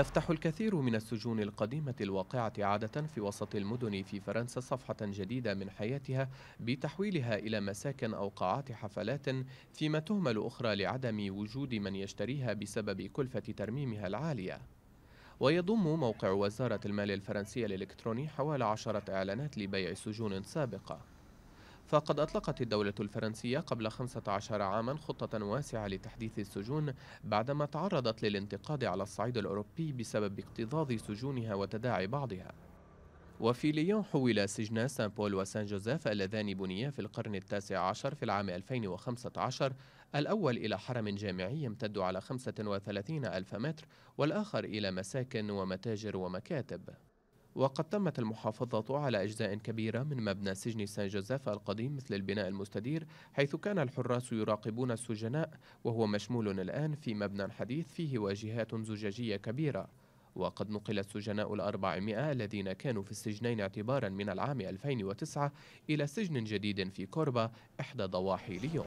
تفتح الكثير من السجون القديمة الواقعة عادة في وسط المدن في فرنسا صفحة جديدة من حياتها بتحويلها إلى مساكن أو قاعات حفلات فيما تهمل أخرى لعدم وجود من يشتريها بسبب كلفة ترميمها العالية ويضم موقع وزارة المال الفرنسية الإلكتروني حوالي عشرة إعلانات لبيع سجون سابقة فقد أطلقت الدولة الفرنسية قبل 15 عاما خطة واسعة لتحديث السجون بعدما تعرضت للانتقاد على الصعيد الأوروبي بسبب اكتظاظ سجونها وتداعي بعضها وفي ليون حول سجنا سان بول وسان جوزيف اللذان بنيا في القرن التاسع عشر في العام 2015 الأول إلى حرم جامعي يمتد على 35 ألف متر والآخر إلى مساكن ومتاجر ومكاتب وقد تمت المحافظة على أجزاء كبيرة من مبنى سجن سان جوزيف القديم مثل البناء المستدير حيث كان الحراس يراقبون السجناء وهو مشمول الآن في مبنى حديث فيه واجهات زجاجية كبيرة وقد نقل السجناء الأربعمائة الذين كانوا في السجنين اعتبارا من العام 2009 إلى سجن جديد في كوربا إحدى ضواحي ليون